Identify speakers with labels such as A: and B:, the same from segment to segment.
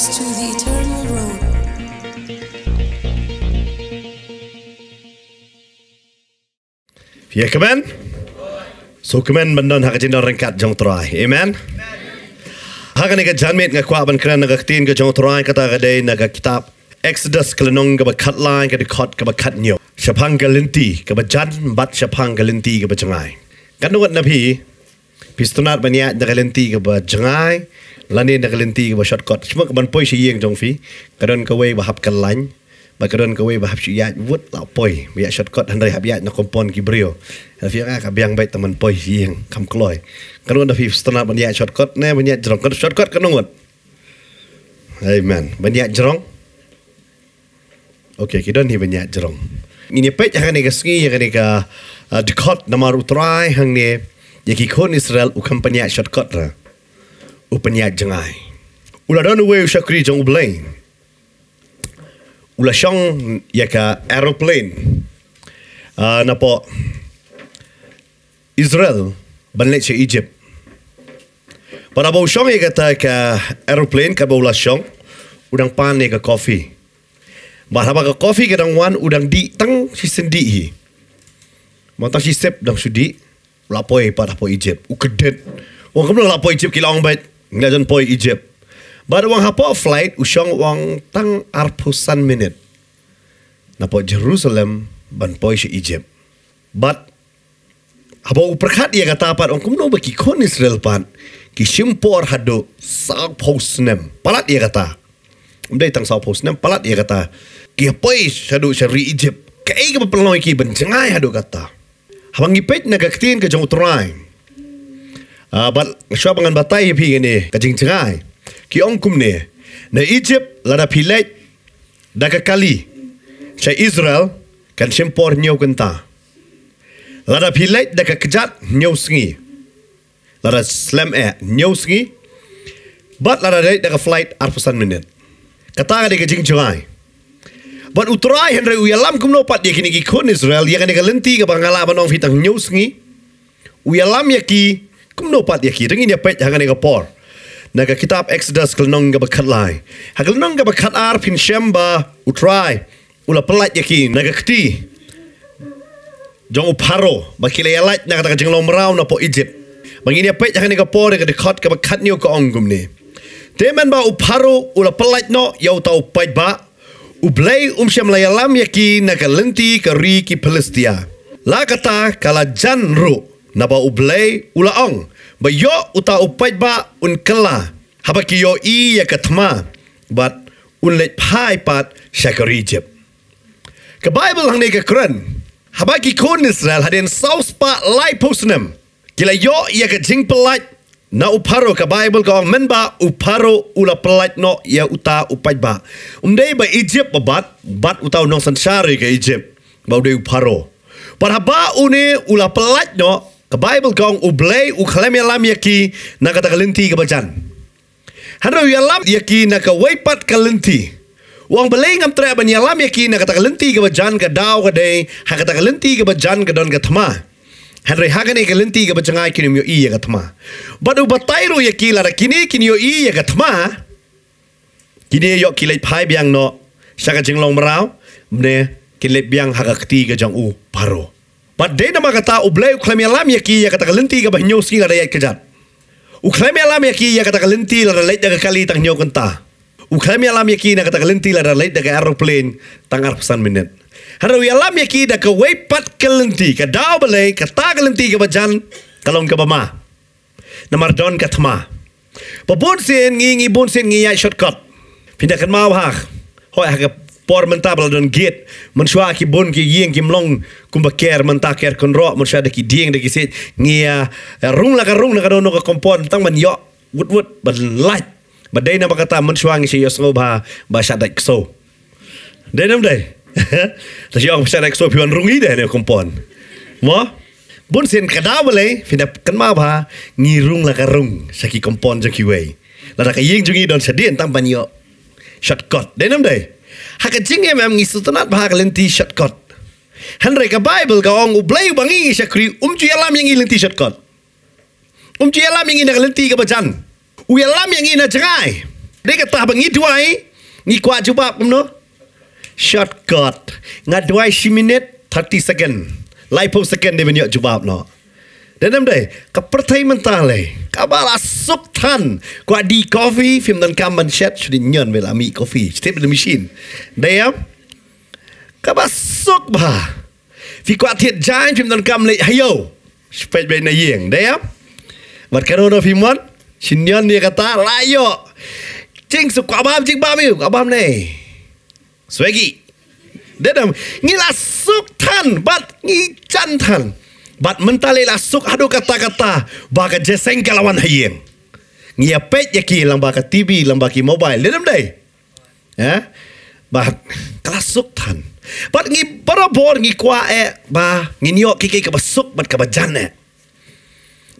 A: us to the eternal road.
B: Jy kom in. So kom in bendon hak jin dorang Amen. Hak ni ke jan met ngak kwaban kran ngak tin ke jong try kitab Exodus kelenong ke kat line ke kot ke kat nyo. Shapang galinti jan bat shapang galinti ke changai. Kan wat na pi. Pistonat banyak galinti ke changai. lani nak lenti ke shortcut cuma kan poy si yang jong fi kadon ke wei bahap kan lain ba kadon ke wei bahap si ya wut la poi ya shortcut handai habia nak kompon ki brio fi ka ka biang bai teman poi si yang kam kloy kadon da fi stana ban ya shortcut ne ban ya jong kan shortcut kan ngot amen ban ya jong Okay, kita ni banyak jerong. Ini pek yang ni kesini, yang ni ke eh, dekat nama utrai hang ni, yang kikon Israel ukan penyak shortcut lah o jengai. Ula dan uwe usha kri jang ublein. Ula shang yaka aeroplane. Uh, ah, napo Israel banlet che Egypt. Para bau shang yaka ta ka aeroplane ka bau la shang udang pan ne ka coffee. Bah ka coffee kadang wan udang di tang si sendi hi. Mata si sep dang sudi lapoi para po Egypt. Ukedet. Wang kamu lapoi Egypt kilang bet ngelajan poi Egypt. Bada wang hapo flight usyong wang tang arpusan minit. Napo Jerusalem ban poi si Egypt. But hapo uperkat ya kata apa ong kumno baki kon Israel pan ki simpor hado sag posnem. Palat ya kata. Umda itang sag posnem palat ya kata. Ki poi sadu si Egypt. Kaya ka pa pala ki ban jengay hado kata. Habang ipit nagaktin ka jang utrayin uh, ah, but shop ngan batai phi ngene kajing tsai ki ong kum ne na egypt la da pilet da ka kali sa israel kan simpor nyau kenta la da pilet da ka kejat nyau sngi la eh, da slam e nyau sngi but la da da ka flight arpasan minit kata ka de kajing tsai But utrai hendra u yalam kum no pat kini ki kon Israel ya kan ka lenti ka bangala banong fitang nyusngi u yalam ya ki kumno pa dia ki ringi ni pet hanga ni gapor na ga kitab exodus kelnong ga bakalai ha kelnong ga bakar pin shemba utrai ula pelat ya naga na ga kti jong uparo bakile yalat na kata jing lomrau na po egypt mangini pet hanga ni gapor ga dekat ga bakat ni ko ongum ni Teman ba uparo ula pelat no yau tau pait ba ublei um syam layalam yaki na lenti ka ri palestia la kata kala janru Napa ublay ula ba bayo uta upay ba unkela, haba kiyo yo i ya katma but un pai pat shakari jeb ka bible hang nega kren haba ki kon israel haden saus pa lai posnem kila yo ya ka jing na uparo ka bible ka men ba uparo ula pelat no ya uta upay ba umde ba egypt bat bat uta unong sansari ka egypt ba de uparo Para ba une ula pelat no Bible kong ublay u khlem ya lam yaki na kata kalenti ke bacan. Hanra ya lam yaki na ka ya waypat kalenti. Wang belai ngam tre ban ya lam yaki na kata kalenti ke dau ka dei ha kata kalenti ke bacan ka don ka thma. Hanra ya ha ka nei kalenti ke bacan ai kinum yo i ya ka thma. Ba du batai yaki lara kini kini kin yo ya ka thma. Kini yok ki lai biang no sha ka jing long brao ne kin biang ha ka ti u paro. Pada nama kata ublay uklami alam ya ki ya kata kelenti ka bahnyo ski ka rayat kejar Uklami alam ya ki ya kata kelenti la light daga kali tang nyo kenta. Uklami alam ya ki na kata kelenti la light daga aeroplane tang minat minit. Harawi alam ya ki da ka waypat kelenti ka dao balay ka ta kelenti ka bajan kalung ka bama. Namar don ka tema. Pabun sin ngingi bun sin ngiyay shortcut. Pindakan mawak. Hoi hagap por mentabel dan git mensua ki bun ki ying ki long kum beker mentak ker kon ro mensua de ki ding de sit ngia ah, eh, rung la ka rung la ka no kompon tang ban yok wut wut ban light, ba dei na kata mensua ngi si yo so ba ba sha de so dei nam dei ta si ang sha so pi rung i de ne kompon mo bun sin ka da ba le fi kan ma ba ngi rung la ka rung ki kompon jo ki wei la ka ying jo ngi don sa dien tang ban yo shortcut dei nam dei hak jing em am ngisu tanat bah kalen ti shortcut hanre ka bible ka ong ublay bangi shakri um chu yalam yang ngilen ti shortcut um chu yalam yang ngilen ti ka bajan u yalam yang ngina jangai de ka tah bangi duai ngi kwa juba pemno shortcut ngad duai 1 minit 30 second lipo second de menyo jubab no dan em đây, cặp bắt thay mình ta lấy, cặp bà là xúc thân. Qua đi có phí, phim tân cam bằng chết, cho đến nhận về là mì có phí, chết bên machine. Đây em, cặp bà xúc bà. Vì qua thiệt trái, phim tân cam lấy hay yêu, phải bên này yên, đây em. Và cái đó là phim muốn, xin nhận đi cả ta, lại yêu. Chính sự quả bám, chính bám yêu, quả bám này. Xuế kỳ. Đây em, nghĩ là xúc thân, bắt nghĩ chân thân bat mentale lasuk hado kata-kata ba ka jeseng kalawan hayeng ngia pet ye ki lamba ka tv lamba ki mobile dalam dai ya ba kalasuk tan bat ngi parabor ngi kwa e eh. ba ngi nyok ki ki ka basuk bat ka bajane eh.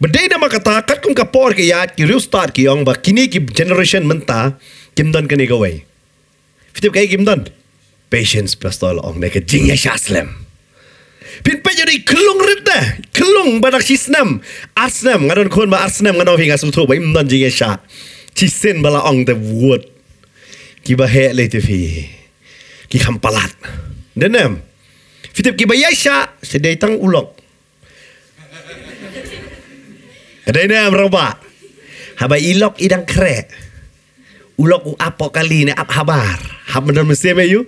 B: Bedai nama kata kat kum kapor ke yat ki restart ki ong ba kini ki generation menta kimdon kani gawai. Fitip kai kimdon. Patience pastol ong neka jingya shaslem. พินเปยดิคลุงริบเต้คลุงบรนดักชิสเนมอาร์สเนมงานคนมาอาร์สเนมงานเอาพิงกับสุทูบไปมันจริงไอ้ชาชิเซนบลาองแต่วัวกี่บะเฮเลยทีพี่กี่คำประหลาดเดนเนมฟิตบกี่บะยัยชาเสด็ตั้งอุลกเดนเนมรบะฮับไปอีลกอีดังแคร์อุลกอุอาปปอกาลีเนี่ยอับฮับาร์ฮับมันโดนมืเสียไหมยู่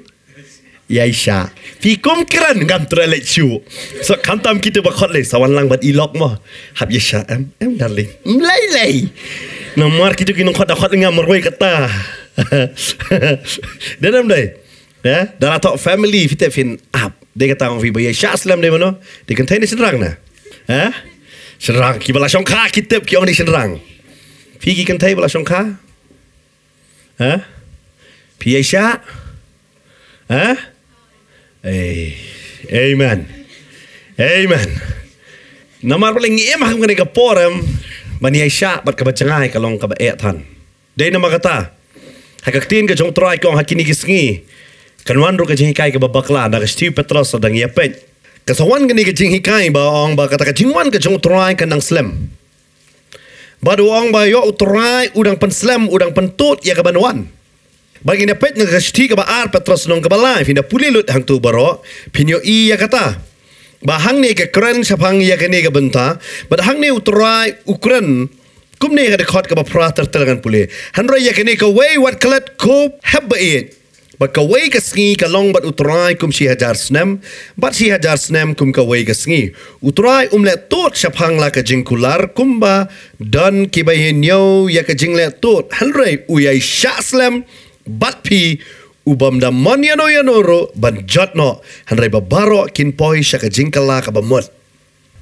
B: Ya Isha. Fi kum keran ngam trelet chu. So kantam kita ba khot sawan lang bat ilok mo. Hab ya Isha em em darling. Mlai lay No mar kitu kinong khot khot ngam roi kata. Dalam dai. Ya, dalam tok family fitet fin up. Dia kata ngam fi ya Isha selam dai mana? Dia kan tenis serang na. Ha? Ya? Serang ki bala songka kita ki orang ni serang. Fi ki kan tai bala songka. Ha? Ya? Pi Isha. Hey. Eh, amen. Amen. Na mar paling ngi emak ngene ka porem mani ai sha bat ka bacangai ka long ka ba ethan. Dei na magata. Ha ka tin ka jong try kong ha kini gis ngi. Kan wan ro ka jing kai ka ba bakla na ka stiu petros da ngi apet. Ka sa wan ngene ka jing kai ba ong ba kata ka jing wan ka jong try ka nang slam. Ba do ong ba yo try udang pen slam udang pentut ya ka ban wan bagi na pet nga sti ka ba ar patras nong ka ba lai fina pulilut hang tu baro pinyo i kata bahang ni ke kren sa pang ya ke ni ka ya benta but hang ni utrai ukren kum ni ka de khot ka ba telangan puli han ro ya ke ni ka way wat kalat ko habba i but ka way ka sngi ka long but utrai kum si hajar snem but si hajar snem kum ka way ka sngi utrai umlet le tot sa pang la ka jingkular kum ba dan ki ba hin yo ya ka jingle tot han ro u ya bat pi ubam da mon yano yanoro ban jot no han ba baro kin poi sha ka jingkala ka bamot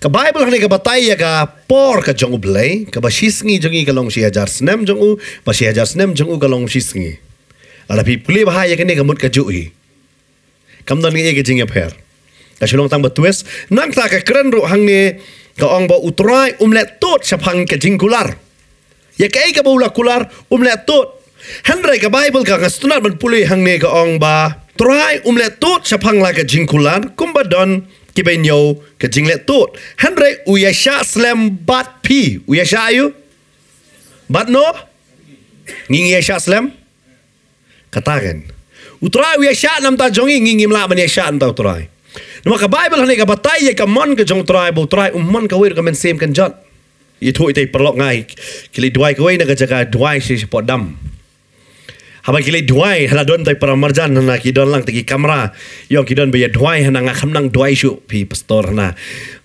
B: ka bible hani ka batai ya ka por ka jongu blai ka ba shisngi jongi ka long shi hajar snem jongu ba shi hajar snem jongu ka long shisngi ala pi pule ba ya ka ne ka mut ka ju hi kam don ni e ka jingya phair ka shilong tang ba tues nang ta ka kren ro hang ne ka ong ba utrai umlet tot sha phang ka jingkular ya ka ka bula kular umlet tot Henry ka Bible ka ngastunat man puli hangne ka ong ba. Try umle tut chapang like a jinkulan kumba don kibenyo ka jingle tut. Henry uyasha slam bat pi. Uyasha ayu? Bat no? Ning uyasha slam? Katagen. Utrai uyasha nam ta jongi ngingim la man uyasha nta utrai. Nama ka Bible hane ka batai ye ka mon ka jong trai bo trai um mon ka wir ka men sem kan jot. Ye thoi te perlok ngai. Kili dwai ka wei na ka jaga dwai si sepot dam. Habang kilit duai hala don tai para marjan na kidon lang tagi kamera. Yong kidon be duai hana nga khamnang duai shu pi pastor na.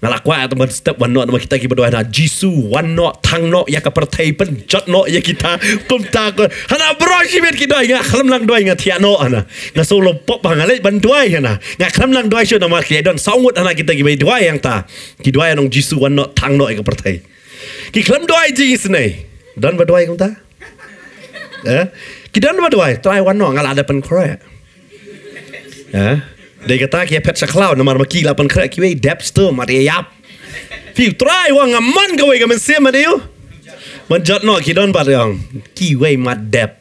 B: Ngalakwa at step one not kita ki berdua na jisu one not tang not ya ka pertai pen jot not ya kita pumta ko. Hana bro shi bet ki duai nga khamnang duai nga tia no ana. Nga solo pop ba ngalai ban duai hana. Nga khamnang duai shu na ma kia don sangut hana kita ki be duai yang ta. Ki duai nong jisu one not tang not ya ka pertai. Ki khamnang duai jis nei. Don berdua yang ta. Eh? กี่ดันมาด้วยตรายวันหน่องลาดเป็นครยเอเด็กตาเกียเพชรสักคราวนมารมกี้ลาเป็นครยคิดว่าเด็บสตูมาเรียบฟิวตรายว่างมันก็เวกันเสียมาเดียวมันจัดหน่อกี่ดันบาดยองกี่เวยมาเด็บ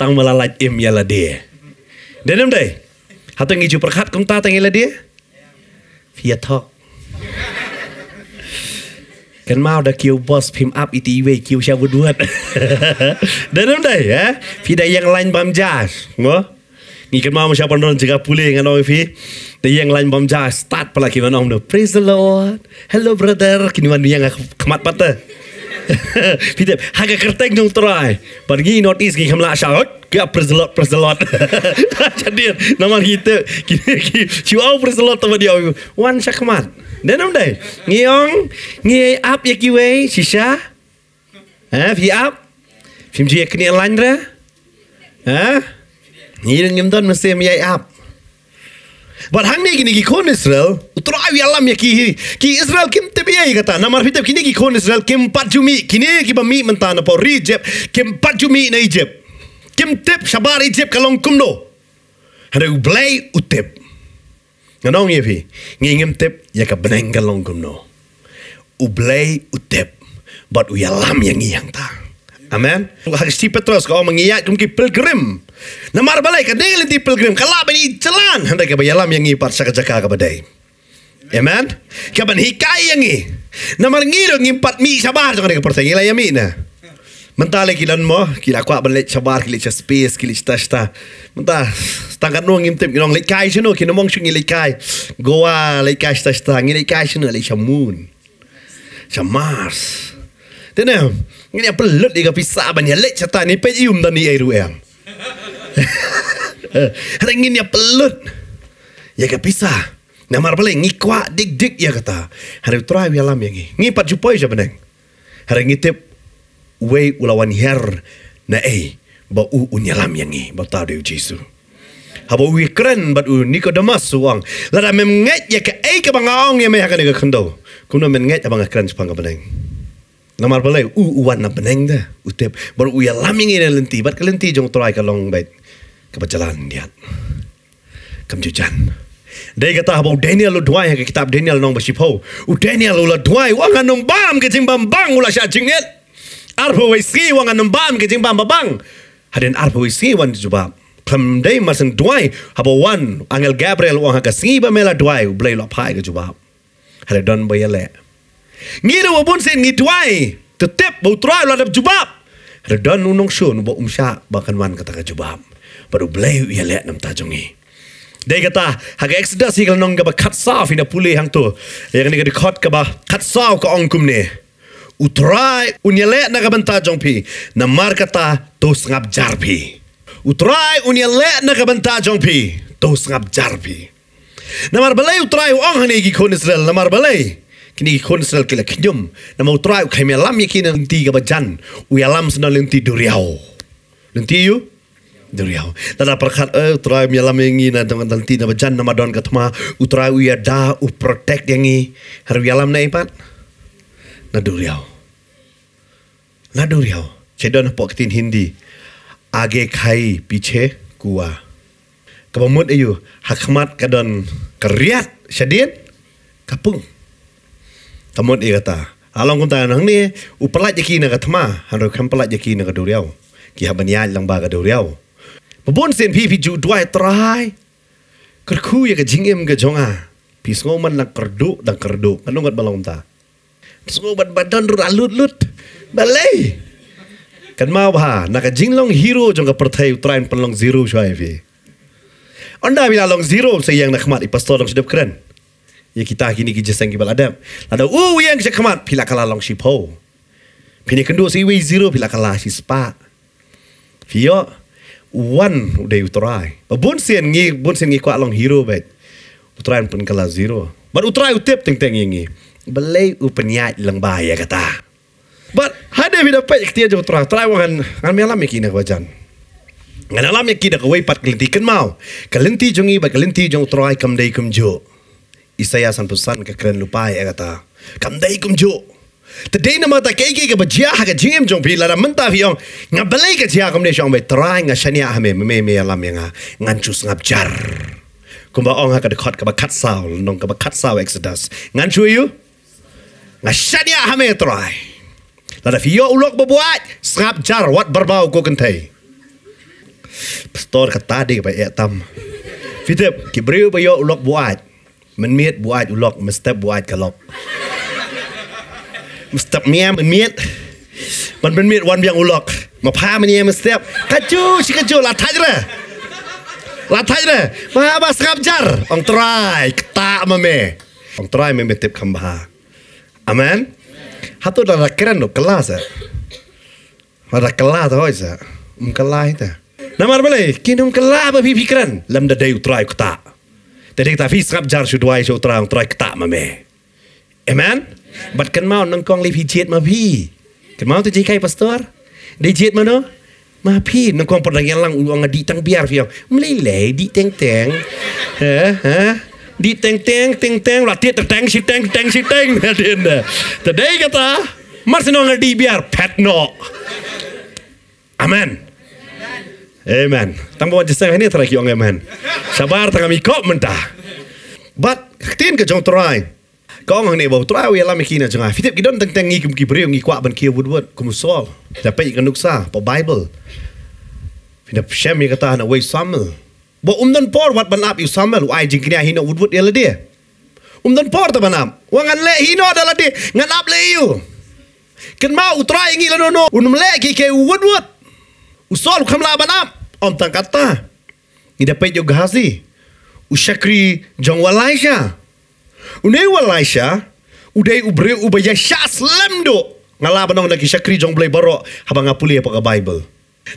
B: ตั้งมาละลายเอ็มยาละเดียเดนมได้หาตั้งยี่จูประคัดของตาตั้งยาละเดียฟิยทอก kan mau dah kiu bos pim up itiwe kiu saya buat dan apa dah ya fida yang lain bam jas ngo ni kan mau siapa nol jaga pulih kan orang fi dan yang lain bam jas start pelakiman om no praise the lord hello brother kini mana yang kemat patah พี่เต๋อหากกระเตงยงตรายปันงี้นอติสกี่คำลาชาวก็ปรสลอดปรสลอดจะเดียนน้ำมันกี่เต๋อกี่กี่ชิวเอาปรสลอดตัวเดียววันชักมัดเดนน้ำได้งี้องงี้อัพยักกี่เวยชิชาเอ้พี่อัพพิมจีเอ็กนี่ลันเร่เอ้ยนี่เรื่องยิ้มต้นมาเซมยัยอัพ But hang negi negi kon Israel, utro ay alam ya kiri. Kiri Israel kim tebi ay ya, kata. Namar pito kini negi kon Israel kim patjumi kini negi ba mi mentana po rijep kim patjumi na Egypt. Kim tip shabar Egypt kalong kumno. Hare ublay blay u tip. Nanong yevi, ngingem tip ya ka beneng kalong kumno. Ublay blay But uyalam alam yang iyang tang. Amen. Si Petrus kau mengiyak kemki pilgrim. Namar balai ke dengan lenti pilgrim. Kalau bayi celan. Hendak kebayi alam yang kerja saka jaka kepada Amen. Kapan hikai yang i. Namar ngiru empat mi sabar. Jangan ada kepercayaan. Ngilai yang mi na. Mentale kilan mo. Kira kuak balik sabar. Kili cha space. Kili cita cita. Mentah. Setangkat nuang ngintip. Ngilong lekai sinu. Kino mong syung ngilekai. Goa lekai cita cita. Ngilekai sinu. Lekai sya moon. Sya Mars. Thế ini apa nhạc bật kapi đi banyak phía xa bà nhạc lệch cho ta nên bây giờ ta nhạc rủ em. Hãy nghe nhạc bật lướt. Nhạc gặp phía xa. Nhạc mà bật lệ nghe quá đích đích nhạc ta. Hãy nghe trai về làm nhạc. Nghe bật chú bói cho ulawan her na ei. bau u u nhạc làm nhạc. Bà ta đều chí xu. Habo kren bat u niko damas suang. Lada mem ngay ya ke ke bangang ya meh ya ke kendo. Kuna mem ngay ya bangang kren sepangga beneng na mar balai u uan na beneng de utep baru u ya laming ina lenti bat kelenti jong try ka long bait ka bajalan diat kam jujan kata ha daniel lo dua yang kitab daniel nong bashi pho u daniel lo dwai wa ka nom bam ke kan bam bang ula sha jing net arpo we si wa ka bam bam bang ha den arpo wan juba kam dei masen dwai ha bo angel gabriel wa ka si ba mela dwai blai lo pai ke juba ha don ba ye Ngiru wabun sin ngitwai. Tetep bautrai lo lah adab jubab. Redon unung sun bau umsha bakan wan kata jubab. Baru belai ia lihat nam tajungi. Dia kata, haga eksida sih kalau nongga bakat saw fina pulih hang tu. Yang ni kata kot bah kat saw ke ongkum ni. Utrai unia lek naga bentajong pi. Namar kata tos ngab jarpi. Utrai unia lek naga bentajong pi. Tos ngab jarpi. Namar belai utrai uang hani gikon Israel. Namar belai kini kon sel kila kenyum na mau try kai me lam yakin na lenti ga bajan wi lenti duriau lenti yu duriau tada perkat e eh, try me lam ngi na dengan lenti na nama don kat ma, tma u try u protect yang ngi har wi alam na ipat na duriau na duriau che don po ketin hindi age kai piche kuwa kabamut ayu hakmat kadon keriat sedian kapung ตมดเอกตาอาลองคุณตาหนังนี้อุปลัดยากีนกับธรรมะฮันเราคัมปลัดยากีนกับดูเรียวกี่ฮับบัญญัติลังบากับดูเรียวปบุญเซนพีพิจูด้วยตรายกระคู่ยากจิงเอ็มกับจงอาพิสงมันลังกระดุดังกระดุกันลงกับบาลองตาสงบันบัดดอนรุ่นลุดลุดบัลเล่กันมาบ่านักจิงลองฮีโร่จงกับประเทศอุตรายนพลังซีโร่ช่วยฟีอันดาบิลาลองซีโร่เสียงนักมัดอีพัสดุลองสุดเด็ดเคร่ง ya kita gini gi jeseng gi ada lada u oh, yang je kemat pila kala long shi po pini kendu si we zero pila kala shi spa fio one udah utrai bun sian ngi bun sian ngi kwa long hero bet utrai pun kala zero but utrai utep teng teng ngi belai u penyat lang bahaya kata but hade vida pe ktia jo utrai utrai wan ngan melam mikina wajan ngan alam mikida kwa ipat kelenti ken mau kelenti jungi ba kelenti jong utrai kam dei kum jo isaya san pusan ke kren lupai e kata kam dai kum jo tade na mata ke ke ke bajia ha ke jim jong pi la ramta fi yong nga balai ke jia kum ne shong be trai nga shani a ha me me me la me ya nga ngan chus jar kum ba ong ha ka khat ka ba khat sao nong ka ba khat sao exodus ngan chu yu nga shani a ha me trai la da fi yo ulok ba buat ngap jar wat berbau ko kentai pastor kata de ba etam Fitip, kibriu ba yo ulok buat. មិនមៀតបួអាចឧឡុកមិនស្ទេបបួអាចកឡុកមិនស្ទេបមៀមិនមៀតមិនមិនមៀតវ៉ាន់យ៉ាងឧឡុកមកផាមៀមិនស្ទេបកាជូឈីកាជូឡាថាច់រ៉ាឡាថាច់រ៉ាមហាបាស្កាប់ចារអងត្រាយក្តាមកមេអងត្រាយមេមេទេបខំបាអាមែនហាត់ទៅដល់ក្រែនក្លាសមកដល់ក្លាទៅហើយសាមិនក្លាទេណាមរបលេគីនុំក្លាបើពីពីក្រែនលំដដៃឧត្រាយក្តា Det er ikke der fisk rap jar sudwai so trang trek ta ma me. Amen. Bat kan mau nang kong lipi jet ma pi. Kan mau tu jek kai pastor. Di jet mano? Ma pi nang kong pandang yang lang uang di tang biar fiang. Mlele di teng teng. Ha ha. Di teng teng teng teng la ti teng si teng teng si teng. Tadi kata mar sino nang di biar pet no. Amen. Amen. Tang buat jasa ini terakhir yang amen. Sabar tang kami kau mentah. But tin ke jong try. Kau ngah ni bau try we lah mikina jong. Fitip kita tentang tentang ngi kumki beri ngi kuat ban kia wood wood kumusol. Tapi ikan nuksa pa Bible. Fina shem ni kata hana we samel. Bo umdan por wat ban up you samel. Ai jing kini ahina wood wood yalla dia. Umdan por ta ban up. Wangan le hino adalah dia ngan up le you. Ken mau try ngi lah no no. Unum le um ki ke wood wood. Usol kamla ban up om tak kata. ini dapat juga hasi. Ushakri jang walaisha. Unai walaisha. Udai ubre ubaya syas lemdo. Ngala benong nak ishakri jang boleh barok. Habang ngapuli apa ke Bible.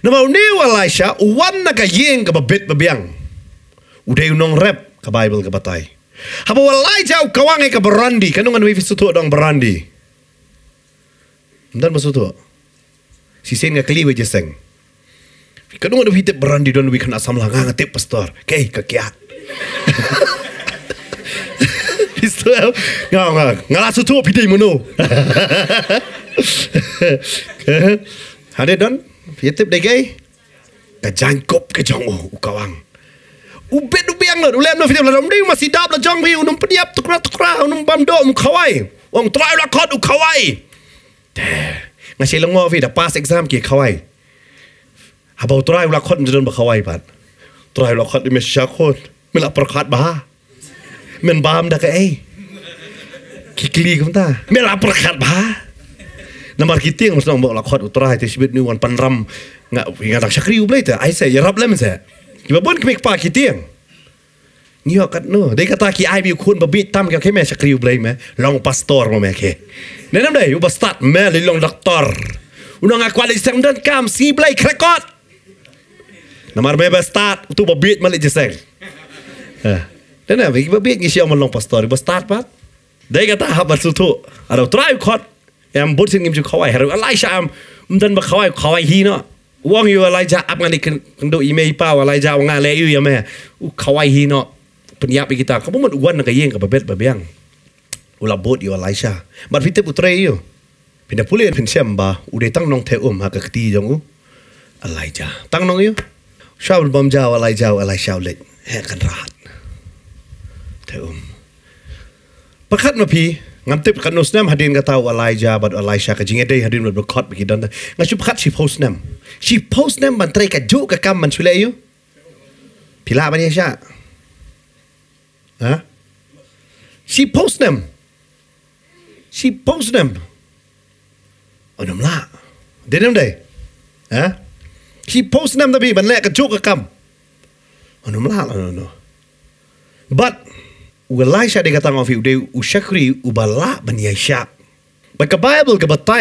B: Nama unai walaisha. Uwan naka yeng ke babit babiang. Udai unong rap ke Bible ke batai. Habang walaisha ukawange ke berandi. Kanungan wifi sutu dong berandi. Mudah masuk tu. Si sen ngakli wajah seng. Kadang ada vite berandi dan lebih kena samla ngang tip pastor. Kei kakia. Istilah ngang ngang ngalasu tu vite mono. Hade don vite dekai. Kajangkop kejongo oh, ukawang. Ubed ubiang lor Ulem lah vite lah. Umdi masih dap lah jong Unum pediap tukra tukra. Unum bamdo um kawai. Wang terayu lah kot ukawai. Teh. Ngasih lengok Dah pas exam ki kawai. อาบอกตรายเวลาคนจะโดนบ่าวไว้บัดตรายเวลาคนไม่ชาคนไม่ละประคัดบ้าเม่นบ้ามดักไอ้คกิกลีกันตาไม่ละประคัดบ้าน้ำมันกิตี้งมันสนองบอกละคนอุตรา้ที่ชีวิตนิวันปันรำงะงะดักชักริอุบเลยแตะไอ้เสยรับเล่มเสยกี่บ่นก็ี่ปากกิตี้งนี่ยกันเนอะเด็ก็ตาขี้ไอ้บิวคุณบ่บิดตั้มแกแค่แม่ชักริอุบเลยไหมลองพาสตอร์มาแม่แ้่ในน้ำเล้อยู่บัสตัดแม่ลิลองด็อกเตอร์อุนงอควาลิเซมเดันกามซีเบลคราคอ Nam ar bebe start, tu ba bit malik je seng. Eh, Dan nam ik ba bit ngisi om long pastor, ba start pat. Dei kata hap bat su tu, arau try kot, em bot sin ngim ju kawai, haru alai sya am, mdan ba kawai kawai hi no. Uang yu alai sya, ap ngani kendo ime ipa, alai sya wang ale yu ya meh, u uh, kawai hi no. Penyap kita, kamu mat uan naga yeng ke babet babiang. Ula bot yu alai sya. Mat fitip utre yu. Pindah pulih yang pensiam ba, udah tang nong teum haka keti jangu. Alai sya. Tang nong yu. Alai sya. ชาวบอมเจ้าอะไรเจ้าอะไรชาวเล็กแห่กันราดเถอมประคัดมาพีงันติบกันนุสเนมฮัดินกะเตาอะไรจาบัดอะไรชากะจิงเดย์ฮัดินบัดบัคอดไปกี่ดันงั้นชุบคัดชีโพสเนมชีโพสเนมมันเตรกะจุกะกรรมมันชุเลยุพิลาบันยาชาฮะชีโพสเนมชีโพสเนมอันนั้นละเดนนั่นเดย์ฮะชีโพสต์นำตะพีบันแลกกระจุกกระกำอันนุมลาลอันนุบัดอุกลายชาดีกระตังออฟิวเดอุชักรีอุบาลาบันยาชาบักกับไบเบิลกับบัตไต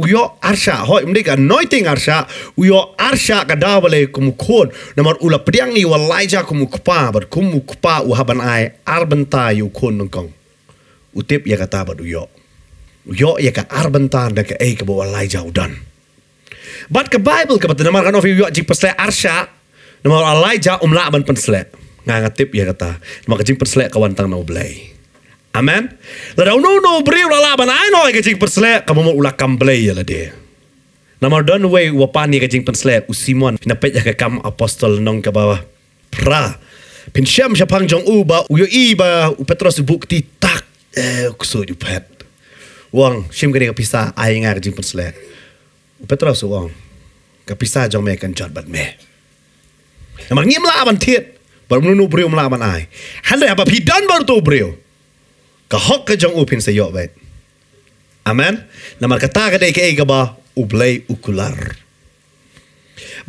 B: อุยออาร์ชาหอยมันเด็กอันน้อยติงอาร์ชาอุยออาร์ชากระดาวเลยคุมุคนนั่นหมายอุลปเรียงนี่วัลไลจ่าคุมุคป้าบัดคุมุคป้าอุฮับันไออาร์บันตาอยู่คนนึงกองอุทิพย์ยากระตาบัดอุยออุยออยากระอาร์บันตาเด็กเอ๋กับวัลไลจ่าอุดัน But ke Bible ke Nama kan ofi yuak jipas le arsha. Nama Elijah umla aman pensle. Ngangatip ya kata. Nama kejing pensle kawan tang nau blay. Amen. Lada no no beri ulah lah, aban. I know kejing pensle. Kamu mau ulah kam blay ya lade. Nama don way wapani kejing pensle. Usimon. Pinapet ya ke apostol nong ke bawah. Pra. pin Sham Pinsham siapang jong uba. Uyo iba. u Upetros bukti tak. Eh, kusuh jupet. Wang, sim kini kepisah, ayah ngar jing perselek. ปตรสุองกับพิซาจองแม่กันจอดบัดแม่มันเงียบลาบันเทียดบรมนุนุเปรียวมลาบันอายฮันเรียบพีดันบรตูเปรียวก็ฮอกกจองอุพินสยอบไปอเมนนมันกตากันได้แก่กบอุเบลยอุคุลาร์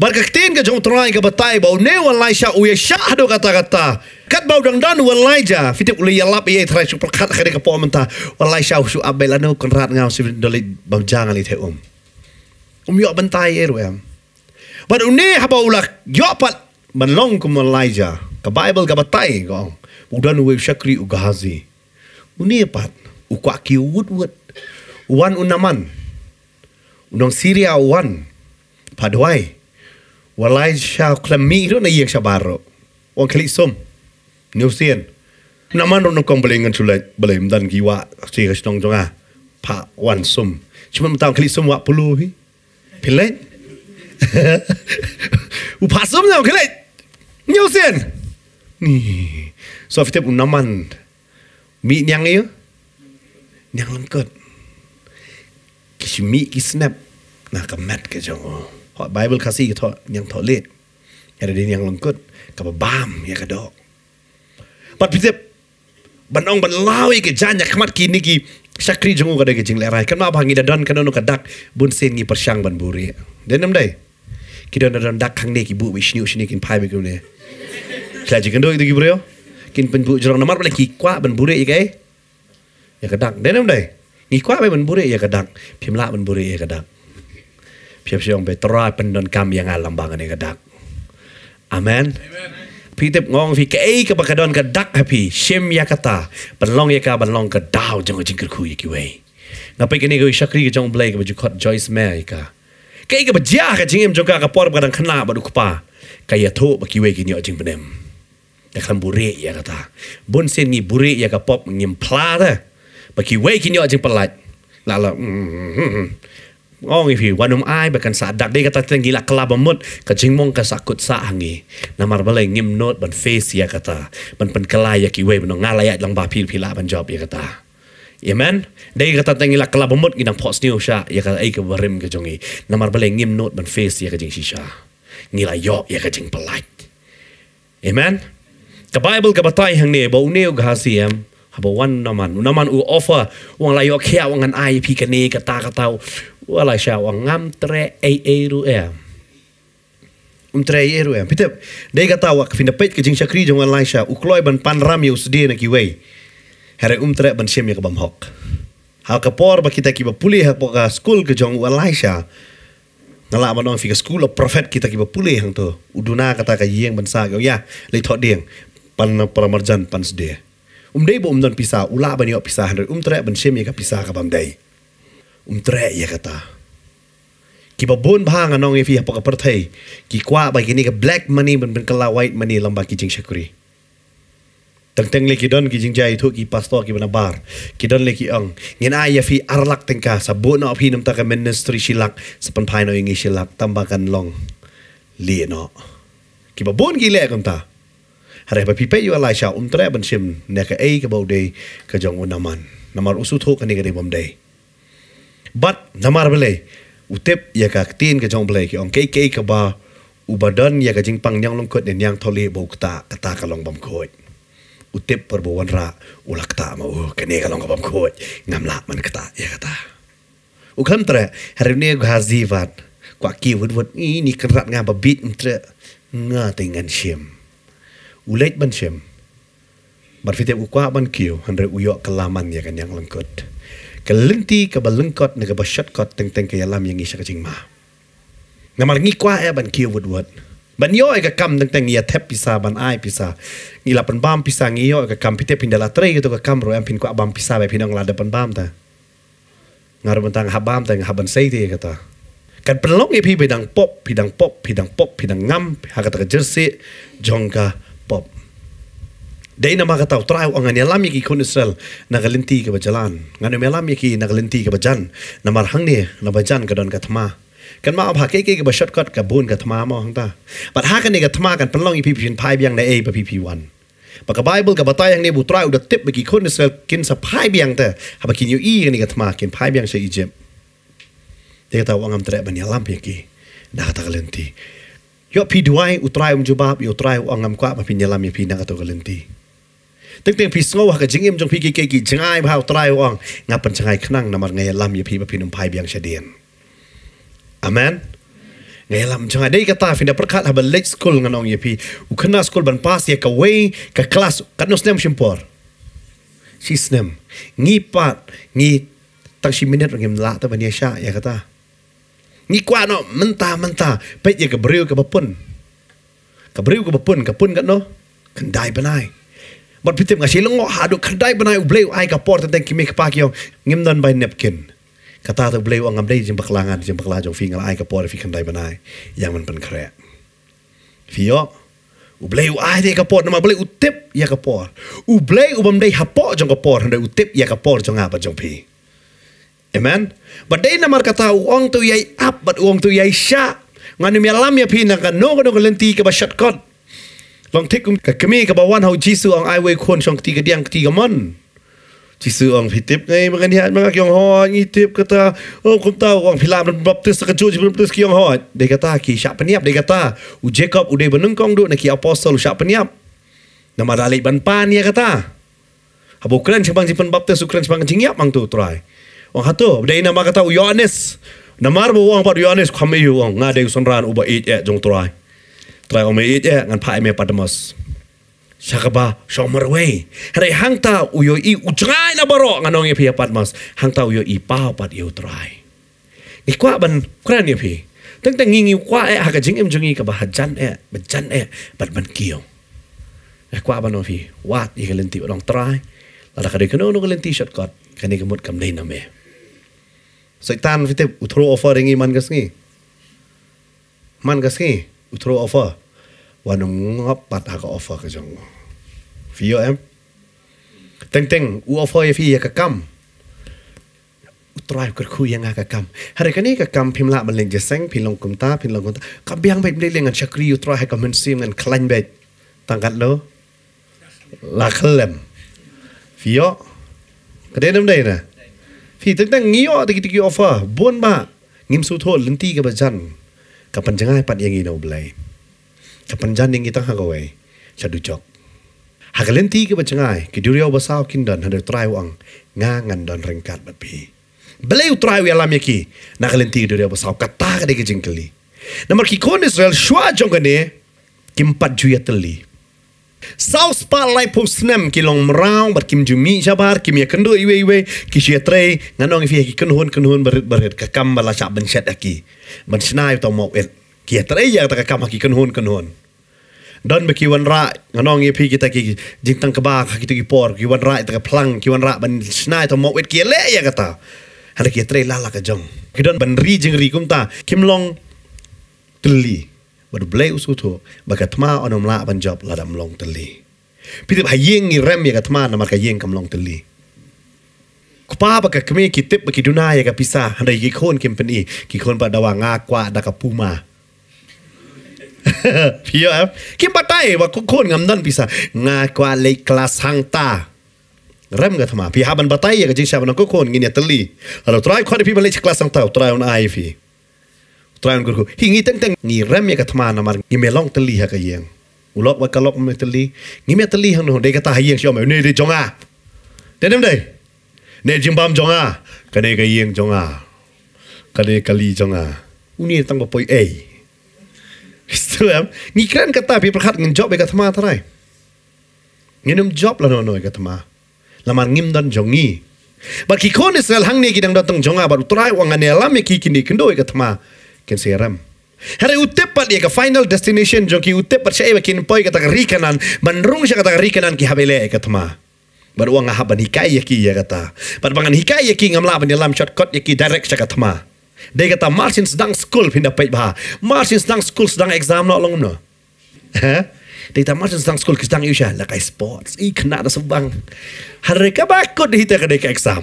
B: บาร์กตินกจองตรายกับตายบ่าวเนวันไลชาอุยชาฮัดกตากตาคัดบ่าวดังดันวันไลจ่าฟิตอุลยลับเอเยทรายชุประคัดขันได้กับพ่อมันตาวันไลชาอุชูอับเบลันเอาคนรัดงามสิบดลิบบังจางอันอิเทอม om jag bentar er och en. Vad du nu har bara ulat, jag Malaysia. Ka Bible ka batai ko. Udan we shakri u gazi. Uni eh, pat u ka ki wut wut. Wan unaman. Unong Syria wan. Padwai. Walai sha klami ro na yek sha baro. Wan som. New Zealand. Naman ro no kom beleng ngan sulai dan giwa. Si ka stong jonga. Ah. Pa wan som. Cuma mentang kali som wa puluh hi. ผิดเลยอุปสมเนี่ยผิดเลยเงี้ยเสียนนี่สอฟิเตปุน้ำมันมีเนียงเอ๋ยเนียงลังเกิดกิชมีกิสเนปนะกับแมทกันจังหวะไบเบิลคาซีกับทอเนียงทอเลดเฮดเดนยังลังเกิดกับบามเฮกระดอกปัดพิเศษบันองบันลาวอีกจานอยากขมัดกินนี่กี่ Sakri jemu kada ke jing lerai. Kenapa hangi dan don kena nuka dak bun sen ni persyang ban buri. Dan nam dai. Kita nak dan dak hang ni ki bu we shniu shni kin pai begun ni. Kita jikan do itu ki bro. Kin pen bu jorong namar balik ki kwa ban buri ye ya kai. Ya kadak. Dan nam dai. Ni kwa be ban buri ya kadak. Pimla ban buri ya kadak. Pia pia ong be tra pen don kam yang alam bangane ya kadak. Amen. Amen. พีเต็มงองพีเก๋กับบักดอนกับดักฮะพีเชมยากตาบันลองยากาบันลองกับดาวจังก็จิงกระคุยกิเวงับไปกันนี่ก็วิชักรีกับจงเบลกับจุคอดจอยส์แม่ยากาเก๋กับจ้ากับจิงเอ็มจงกากับปอร์บกันขนาบันุกปากายทุบกิเวกินยอจิงเป็นเอ็มแต่คำบุเรียกตาบนเส้นนี้บุเรียกับปอบเงียบพลาดะบักิเวกินยอจิงประหลาดลาละอืม Oh, ifi wanum ai bekan sa dak de kata tinggi la kelab mut ka jingmong ka sakut sa angi namar bale ngim not ban face ya kata ban pen kelaya ki we ban ngala ya lang ba pil pila ban job ya kata Amen. De kata tinggi la kelab mut ginang pos new sha ya kata ai ke berim ke jongi namar bale ngim not ban face ya ka jing sisha ngila yo ya ka jing pelai. Amen. The Bible ka batai hang ne bau neu ug hasiem habo wan naman naman u offer wang layok kia wangan ai pi ka ne ka ta wala sha wa ngam tre ai ai ru e um tre ai ru e pite dei gata wa kfinda pet ke jing shakri jong wala sha u kloi ban pan ram yu sde na ki hare um tre ban shem yak bam hok ha ka por ba kita ki ba puli ha ka school ke jong wala sha nala ma dong fika school of prophet kita ki ba puli hang to uduna kata ka yeng ban sa ya le tho dieng pan pramarjan pan sedia. um dei bo um dan pisa ula ban yo pisa hare um tre ban shem yak pisa ka bam dei um tre ya kata ki babon bhang anong ifi e apa ha ka pertai ki kwa ba gini ka black money ben ben kala white money lamba kijing syukuri teng teng leki don kijing jing jai thu ki pastor ki bar ki don leki ang ngin ai ya fi arlak tengka sa bo no phi nam ta ka ministry shilak sa pan no ingi silak tambahkan long li no ki babon ki le kan ta hare ba pi pe yu alai sha um tre ban shim ne ke ei ka bo de ka namar usu thu ka ni ga de bom But namar belai utep ya ka tin ka jong belai ki on ke ke ka ba u badan ya ka jing pang nyang long kot nen yang thole bo kta kata ka long bam khoi utep par bo wan ra u lak ta ma u oh, ke ne ka long bam khoi ngam la man kta ya kata u kham tre har ne gha zi van kwa ki wud wud ni ni ka rat nga ba bit tre nga te ngan shim u lek ban shim Berfitip kuah ban kiu, hendak uyok kelaman ya kan yang lengkut kalenti ka balengkot na ka bashotkot teng teng kaya lam yang isa ka jingma. Nga mal ngikwa e ban kiyo wudwad. Ban yo ya e ka kam teng teng iya tep pisa ban ai pisa. Ngila pan bam pisa ngiyo ya e ka kam pite pindala tre gitu ka kam ro empin kwa bam pisa bay pinang lada pan bam ta. Nga ro bantang habam ta ng haban seiti kata. Kan penlong e ya pi bidang pop, bidang pop, bidang pop, bidang ngam, hakata ke jersey, jongka, Dai na mga tao, trao ang nga ki kung Israel, nagalinti ka ba jalan? Nga nga nalami ki nagalinti ka ba jan? Namarhang ni, nabajan ka doon Katma Kan maa pa, kaya ka ba shortcut ka buon katama mo hang ta? But haka ni katama kan panlong ipipipin paibiyang na ay pa pipi wan. Baka Bible ka batay ang nebu trao da tip ki kung Israel kin sa paibiyang ta, haba kinyo iya ka ni katama kin paibiyang sa Egypt. Dai tao ang amtere ba niya ki, nakatagalinti. Yo pidwai utrai um jubab yo trai angam kwa ma pinyalam ye pinang atau galenti. ตั้งแต่พิสโงว่กับจิงเอ็มจงพีกิเกกิจง่ายพาวตรายวังงับปัญจงายขนั่งนำมันไงลำย่พีบาพินุมพายเบียงเฉเดียนอเมนไงลำจงายได้กตาฟินดประคัดฮับเล็กสกูลงานองย่พีอุคณะสกูลบันพาสเยกเวยกับคลาสกันนสเนมชิมพอร์ชิสเนมงีปัดงีตั้งชิมิเนตรงเงมละตะบันเยชายากตางีกว่าเนาะมันตามันตาไปเยกับเรียวกับปุ่นกับเรียวกับปุ่นกับปุ่นกันเนาะกันได้ปะนาย but pitim nga silong ngo hadu kadai banai ublay ai ka port tan ki mek pakyo ngimdan bai napkin kata ta ublay ang ablay jim baklangan jim bakla jo fingal ai ka port fi kandai banai yang man pan kre fiyo ublay ai de ka port na ublay utip ya ka port ublay ubam dai hapo jong ka port handai utip ya ka port jong apa jong pi amen but dai namar kata uang tu yai up but uang tu yai sha ngani mi alam ya pinaka no no lenti ka ba shot ลองทคกับกมีกับวันเฮาจีซือองไอเวคนช่องตีกระเดียงตีกระมันจีซือองพิทิบไงมันกันเฮียมันก็ยองฮอยี่ทิบกระตาโอ้คุมตาองพิลามันบับตสกะจูจิบับตสกยองฮอเดกตาขีชาปเนียบเดกตาอูเจคอบอูเดบันึงกองดูนะขีอพอสโตลชาปเนียบนมาดาลิบันปานเนี่ยกตาฮับอุครันชบังจิปันบับติสุครันชบังจิงยับมังตัวตรายองฮัตโตเดนมากตาอูยอเนสนมาร์บัวองปาดยอเนสคมไมอยู่องงาเดกสนรานอุบะอีเอจงตราย Trai ome it e eh, ngan pai me eh, padamos. Sakaba somar we. Hare hangta uyo i uchngai na baro ngan e pia eh, padmas. Hangta uyo i pau pat eu trai. Ni kwa ban kran ye pi. Tang tang ngi kwa e haka jing em jungi ka ba jan e, ba jan e, bat ban kio. E kwa ban o pi. Wat i galen ti orang trai. La da kare kano no galen ti shot kot. Kani kamut kam nei na me. Saitan fitep utro offer ngi man gas ngi. Man gas ngi. throw offer. Wan ngap pat aku offer ke jong. Fio em. Teng teng u offer ye fi ye kam. Try ker ku yang aka kam. Hari kini ka kam pim la meleng je seng pin long kum ta pin long kum ta. Ka biang bai meleng ngan chakri u try ha ka men sim ngan klan bai. Tangkat lo. La khlem. Fio. Kedai nem dai na. Fi teng teng ngio tiki tiki offer. Bon ba. Ngim su thol lenti ke ba jan. Ba. Kapan ay pat yang Kapan ino blay kapanjang ning cok. hagaway lenti duchok hagalenti ka pa ay kiduriyo basaw kindan hadar trayo ang nga ngandon rengkat batpi Belayu trayu alam yaki nakalenti kiduriyo basaw kata ka de ka jingkali namar kikon Israel shua jong kane kimpat juya telih សោស្ប៉ាឡៃពុស្នាំគីឡងមរោបាត់គីមជមីចាបាគីមៀកណ្ដូអ៊ីវេអ៊ីវេគីជាត្រេងណងវីគីកណ្ហូនកណ្ហូនបរិទ្ធបរិទ្ធកកម្មបឡាចាប់បិនឆេតអគីបិនឆ្នៃតមកអេតគីត្រេយ៉ាតកកម្មគីកណ្ហូនកណ្ហូនដនបគីវនរ៉ាងណងយីភីគីតគីជីងតង្កបាគីតគីពរគីវនរ៉ាតកផ្លាំងគីវនរ៉ាបិនឆ្នៃតមកអេតគីលេយ៉ាកតាហើយគីត្រេឡាឡាកាចុងគីដនបិនរីជីងរីគុំតាគីមឡងទលីบัดเบลุสุทุบักัตมาอนมลาบันจบลาดำลงตลีพิทีบหายิงอีเรมยากัตมานามารกายิงกมลงตลีกป้าบักัตเมกิติบักิดุนายากัพิซาฮันได้กีคนเข็มเป็นอีกิ่คนปัดดวงากว่าดักพูมาพี่เอฟคิดปัตไตว่าคุคนงำนั่นพิซางากว่าเลยคลาสหังตาเริ่มกันทำไมพี่ฮับันปัตไตยากับจิงชาบันก็คนงี้เนี่ยตลีเราตรายคนที่พี่มาเลยคลาสฮังตาตรายอนไอฟี tuan guru hingi teng teng ni rem ya katma na mar ni melong teli ha ka yeng ulok wa kalok me teli ni me teli hang no de kata ha yeng shom ne de jonga de dem de ne jimbam jonga ka ne ka yeng jonga ka ne kali jonga uni tang poi ei Istuam, ni kan kata pi perkat ngin job eka thma tarai. Nginum job la no no eka thma. Laman ngim dan jongi. Ba ki kon Israel hang ne ki dang datang jonga ba utrai wang ane lam e ki kini kendo eka thma. kan saya ram. Hari utep pa dia ke final destination jo ki utep pa siya kin poy kata rikanan Bandung siya kata rikanan ki habele e katma. Baru wang ahab ban hikai ya ki ya kata. Baru bangan hikai ya ngamla ban dalam shortcut ya ki direct siya katma. Dia kata Marsin sedang school pindah pait bah. Ha. Marsin sedang school sedang exam nak long no. Ha? Dia kata Marsin sedang school sedang yusha lakai sports. I kena ada sebang. Hari ke bakut dia kata ke exam.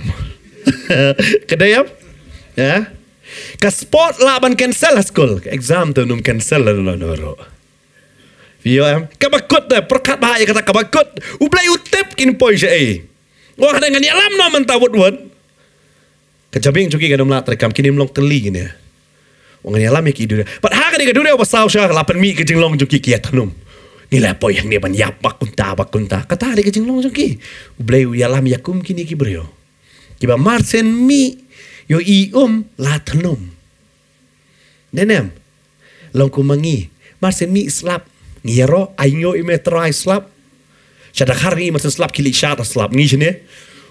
B: Kedai ya? Ya? Ka sport laban cancel school. Exam tu num cancel la no no ro. Yo am ka bakut de eh. prokat bahaya kata ka bakut. Ublay utip kin poi je eh. ai. Wa kada ngani alam no man tawut wan. Ka jabing cuki ka num la terekam kini long teli gini. Wa eh. ngani alam iki dunia. Pat ha ka de dunia wa sau sha lapan mi ke jinglong cuki kiat num. Ni la poi ni ban yap bakunta bakunta. Kata ada ke jinglong cuki. Ublay yalam yakum kini ki brio. Kiba marsen mi yo i um la tenum. Nenem, longku mangi, masih mi slap, ngiro, ayo ime try slap, Cada hari ini masih slap kili syarat slap ni sini.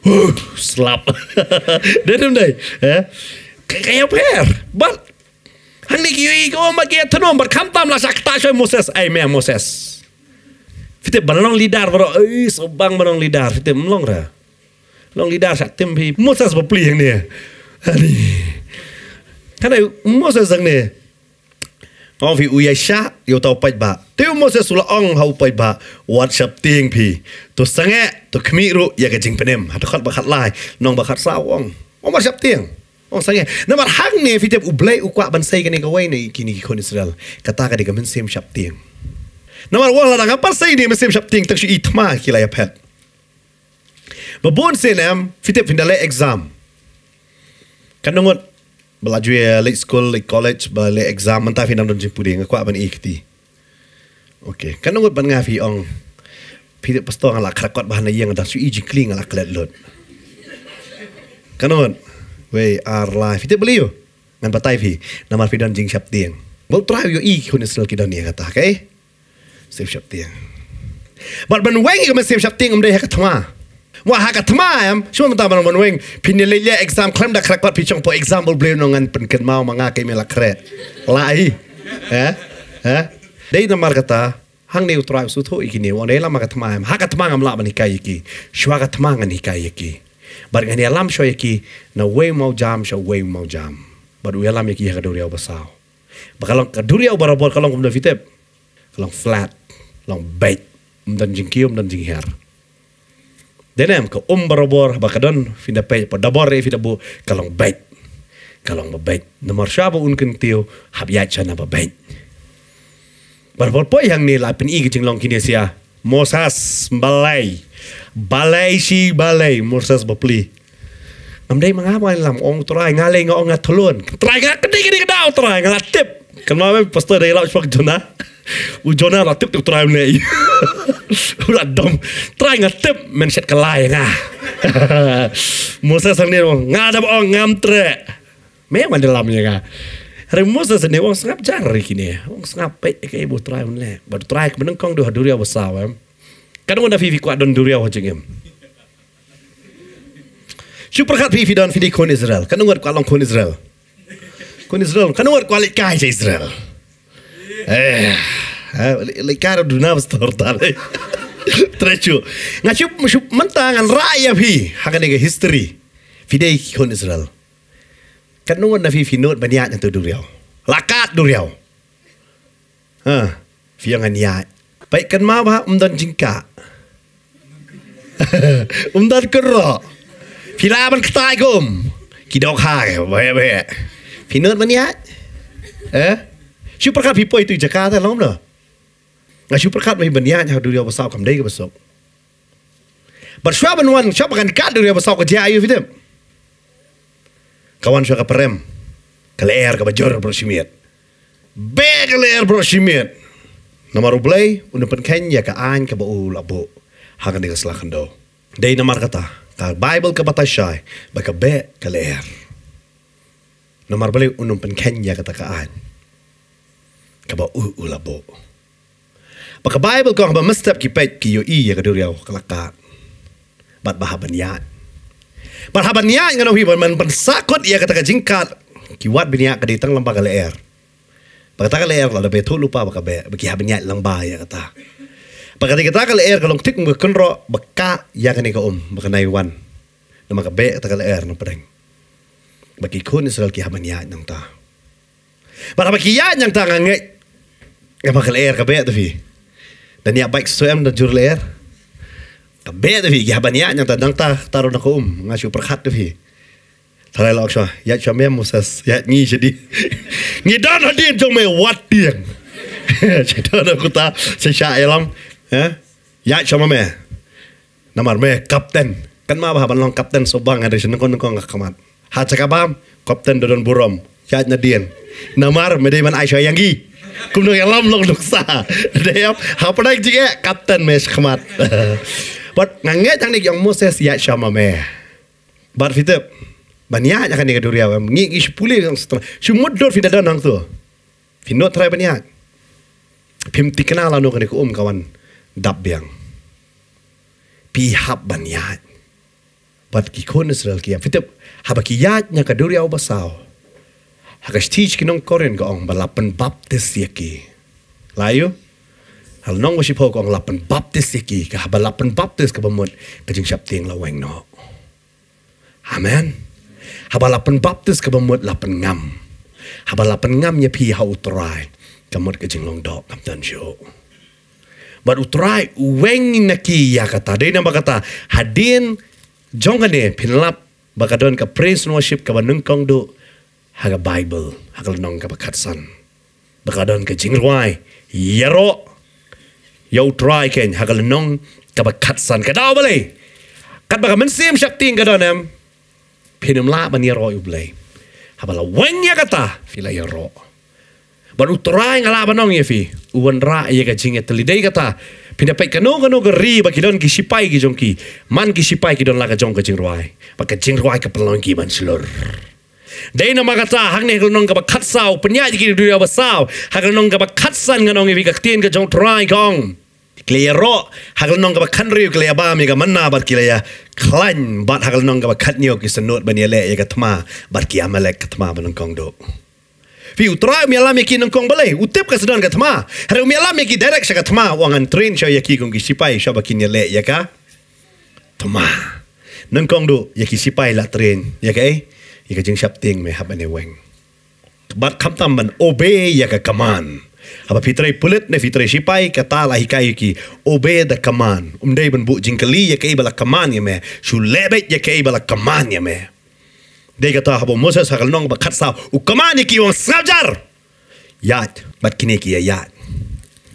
B: Huh, slap. Dia eh, dia. Ya. Kaya per. Bal. Hani kiyo iku oma kaya tenom. Berkantam lah syakta syoy Moses. Ay meh Moses. Fite berlong lidar bro. Ay sobang berlong lidar. Fite melong ra. Long lidar syak tim pi. Moses berpilih yang dia. 아니 này moses sang ne ong vi uya sha yêu tau pai ba teu moses sula ong hau pai ba whatsapp ting phi sáng sange to khmi ru ya ka jing penem hat khat ba khat lai nong ba khat sa ong ong whatsapp ông sáng sange na mar hang nè, phi tep u blai u kwa ban sai ka ne ka wai ne kini ki kon israel kata ka de ka men sem shap ting na mar wala da ka par sai ne men sem tiếng, ting tak shi itma ki la ya pet ba bon sen am fi tep fin da le exam Kandungut Belaju ya late school, late college, balik exam Mentah finan lah, dan jimpu dia Ngekuat ban ikhti Okay Kandungut ban ngafi ong Pidik pastor ngalak karakot bahan ayah Ngedang sui jikli ngalak kelet lut Kandungut We are live Pidik beli yu Ngan patai fi Namar finan jing siap tiang Bol try yu ikh Hunis lel kidan ni kata Okay Siap siap tiang Bal ban wengi kami siap siap tiang Mereka um, ketemah wa ha ka thma am shon ta ban pini lele exam klem da khrak pat po example ble no ngan pen ken mau manga ke mela lai eh eh dei na markata kata hang ne utra su tho ne wa ne la ma ka am la ban ikai shwa ka thma ngan ikai ki bar ngani alam sho na we mau jam sho we mau jam bar we alam ki ha ka duriau basau bakalang ka duriau barabor kalong kum vitep kalong flat long bait um dan jingkium dan jingher Dalam ke om barobor bakadon fina pe po dabor e fina bu kalong bait. Kalong ba bait. Nomor shabo un kin tiu hab ya chana ba bait. Barobor po yang ni lapin i kicing long kini sia. Mosas balai. Balai si balai. Mosas ba pli. Am dai mang amal lam ong trai ngale nga ong atulun. Trai ga kedi kedi kedau trai ngala tip. Kan mame pastor dai lap shok jona. Ujung Jonah lah tip tip try mulai. Udah dom. Try nga tip. Men set kelai nga. Lah. Musa sang ni wong. Nga ada bong ngam tre. Memang dalamnya nga. Hari Musa sang ni wong sengap jari kini. Wong sengap pek ke ibu try mulai. Baru try ke menengkong duha duria besar. Kan wong na vivi kuat don duria wajeng im. Super kat vivi don vidi kon Israel. Kan wong kuat long kon Israel. Kon Israel. Kan wong kuat kai Israel. Kan wong kuat kai Israel. ليكارو دونام ستورت علي ترچو نشوف مشوف منتا عن رأي في حقنا في هيستوري في ده يكون إسرائيل كنون نفي في نوت بنيات نتو دوريو لقات دوريو ها في عن نيات baik kan mau bah umdan jingka umdan kerro filaman ketai kum kidok ha be be finur maniat eh ชิวประคัดพี่ป่วยตุยจักาแต่ล้มเนาะงาชิวประคัดไม่บรรยากาศดูเรียวภาษาคำได้ก็ประสบบัดชัวบันวันชอบประกันการดูเรียวภาษาก็เจ้าอยู่พี่เด็กกวันชัวกับเพิ่มกับเลอร์กับจอร์บรอชิมิดเบกเลอร์บรอชิมิดนมารูเบลย์อุณหภูมิแข็งยากอ่านกับอูลับบุหากันได้ก็สลักันโดได้นมารกตาการไบเบิลกับบัตชัยบักเบกเลอร์นมารูเบลย์อุณหภูมิแข็งยากตะกอ่าน kaba u uh, ulabo. Uh, baka Bible kong haba mustap ki pet ki yo i ya kaduri yao kalaka. Bat bahaban yan. Bat bahaban yan nga nuhi man pansakot iya kataka jingkat ki wat binia ka ditang lamba ka leer. Baka taka leer la labay tulu pa baka be baki haban yan lamba iya kata. Baka tika taka leer ka longtik mga kunro baka ya ka ni ka um baka na iwan. Na maka be taka leer na pereng. Baki kun israel ki haban yan nang ta. Baka baki yan nang ta nga ngay اما الاير كبيت tapi, dan ya baik soem dan jur leher kabe tapi, vi ya ban ya tadang ta taruh nak kum ngasih perkhat tapi, vi thalai lok ya chwa musas ya ni jadi ni dan ya? ya, dia jong me wat dia. cheta na kuta se sha elam ya chwa me namar me kapten kan ma bahan long kapten sobang ada seneng kon nggak kamat Hat sekapam, kapten dodon burom ya nyadien kan? namar me de man aisha yang gi kum yang elam nung nung sa apa nak juga, Captain mesh kamat but ngangge tang ni yang moses ya sama me Bar fitup banya ya ni nik duria wem ngi puli yang stra shu modor fina dan nang tu fino trai banya pim tikna la nung nik um kawan dap yang pihab banya but ki israel kia. Fitup habaki ya nya kaduria obasao Hakas teach kinong korin ko ang balapan baptis yaki. Layo? Hal nong wasi po ko ang balapan baptis yaki. Kaha balapan baptis ka pamut kajing siyapting laweng no. Amen. Haba lapan baptis ka pamut lapan ngam. Haba lapan ngam ya pi ha utrai. Kamut kajing long dog ngam tan siyo. But utrai weng naki ya kata. Dari nama kata hadin jongane pinlap. Bakadon ka praise worship ka manungkong duk hag Bible, hag a nong kapakatsan. Bakadon ke jingruai, yero, yo try ken hag a nong kapakatsan. Kadao bale, kad baka mensim siap ting kadon em, pinum la ban yero yuble. Habala wanya kata, fila yero. Ban utrai ngala banong ye fi, uwan ra ye ka jingye telidei kata, Pinapay ka nung geri, gari don kidon kisipay ki jongki. Man kisipay kidon la ka jong ka jingruay. Pagka jingruay ka palong ki silur. Dei nama kata, hak ne kaba nong ka bakat sao penya jiki du ya basao hakle nong ka bakat san ka nong ka tien ka jong try gong. Kleya ro hakle nong ka bakan riu kleya ba mi ka bat kleya klan bat hakle nong kaba bakat nyok ki sanot ban ya ya ka bat ki amalek ka tma kong do. Fi utra mi alam ki nong kong balai utep ka sedan ka tma hare mi ki direk sa ka wangan train sya yaki kong ki sipai sha ba ki le ya ka tma. Nong kong do ya sipai la train ya ka eh. ยังก็จึงชับติงไหมครับในเวงบัดคำตามมันโอเบย์ยังก็คำมันฮับพี่ตรีพูดเลยในพี่ตรีชิไปก็ตาลายกายกีโอเบย์ดะคำมันอุ้มได้บรรบุจิงกะลียังก็อีบลักคำมันยังไหมชูเลเบย์ยังก็อีบลักคำมันยังไหมได้ก็ตาฮับโมเสสฮักลงบัดขัดสาวอุคำมันยังกี่วงสกัดจารยัดบัดคินิกียัด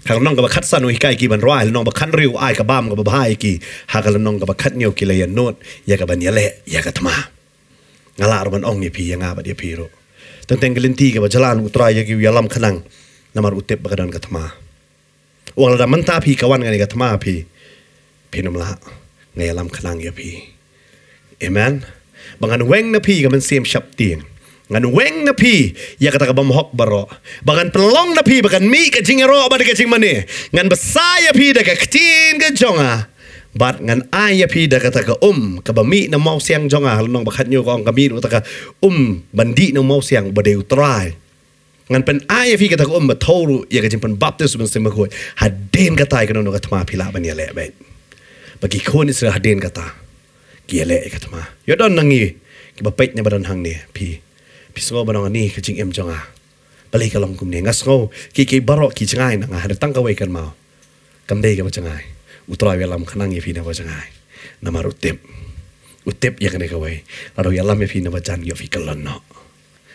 B: หากน้องกับขัดสันุฮิกายกีบันร้ายน้องบัคันริวอายกับบ้ามกับบ้าไอกีหากน้องกับขัดเนียวกิเลยนโนดยากับบันยเละยากับธรรมา ngalar ban ong ni pi yang apa dia piro. Tenteng gelenti ke bajalan utara yang kiri alam kenang, nama utep bagaian katma. Uang ada mentah pi kawan ngani katma pi, pi nomla ngai alam kenang ya pi. Amen. Bangan weng napi ke ban siem syap tiang. Ngan weng napi ya kata ke bamhok baro. Bangan pelong napi bagan mi ke jingero ya abad ke jing mani. Ngan besaya pi dekak tiang ke jonga. Ah bat ngan ayah pi dah kata ke um ke bami na mau siang jonga ah. nong bakat nyu ko kami ru taka um bandi na mau siang bade utrai ngan pen ayah pi kata ke um betoru ya ke jimpen baptis ben sembah ko haden kata ke nong kata ma pila ban ya le be bagi ko ni sira haden kata ki ya le ke kata ma yo don nangi ki bapet nya badan hang ni pi pi so banong ni ke jing em jonga ah. bale ka long kum ni ngas ko ki ki barok ki jingai na ngah ha tangka wei kan mau kam dei ke ba jingai อุตรอยเวลามขนังยีฟีนวจังไงนมารุเต็มอุเต็มยังไงกันไว้เราเวลามยีฟีนวจันยีฟีกันลนเนาะ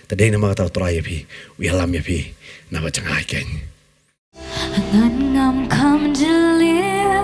B: แต่เดนมาตาอุตรอยยีฟีเวลามยีฟีนวจังไงเก่ง
A: งานงามคำจะเลี้ย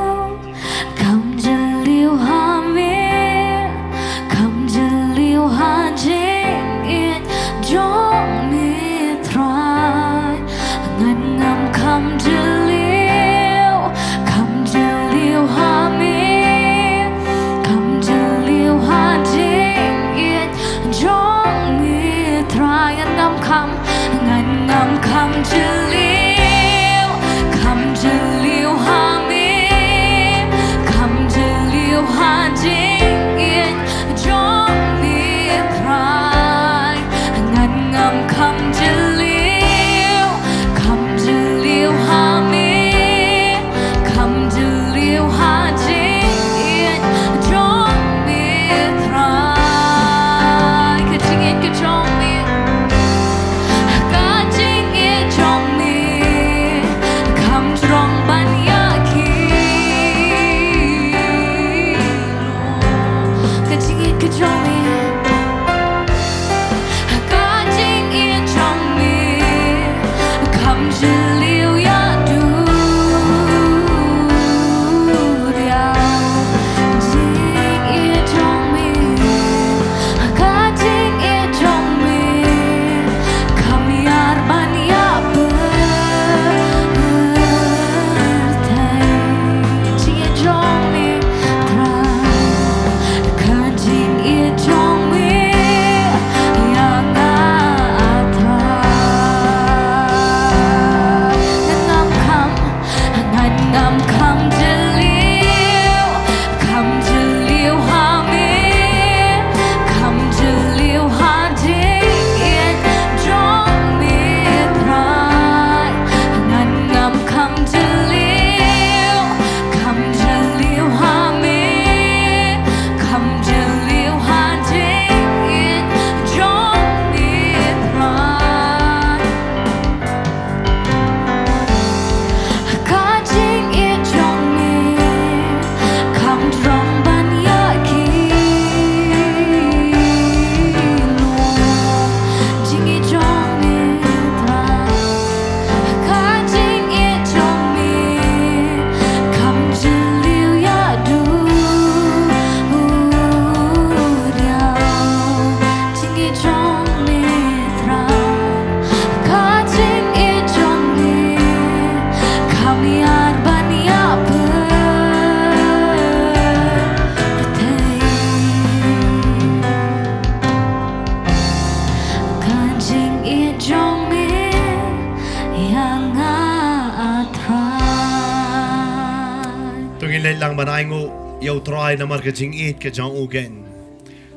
B: tungin late lang manai ngu yau try na mar ka jing it ke jong u gen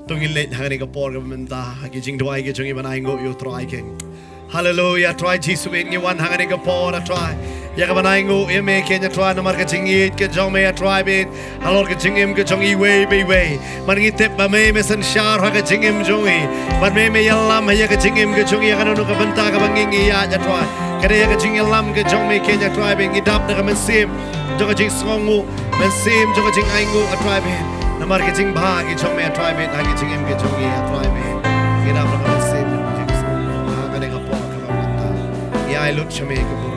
B: tungin late hagani ka por government ta ki jing dwai ke jong i manai ngu yau try ke hallelujah try jesus in you one hagani ka por try Ya ka banai ngu e me ke nya twa na mar ka chingi ke jong me a twa be halor ka chingim ke chongi we be we mar ngi te pa me me san shar ha ka chingim jongi mar me me yalla me ya ka chingim ke chongi ya ka nu ka banta ka bangi ngi ya ja twa ka re ya ka chingi lam ke jong me ke nya twa be ngi dap na ka men sim jong ka ching song ngu men sim jong ka ching ai ngu a twa be na mar ka ching ba ki chong me a twa be ha ki chingim ke chongi ya twa be ngi dap na ka men sim ya ka le ka po ka ba ta ya ai lu chame ke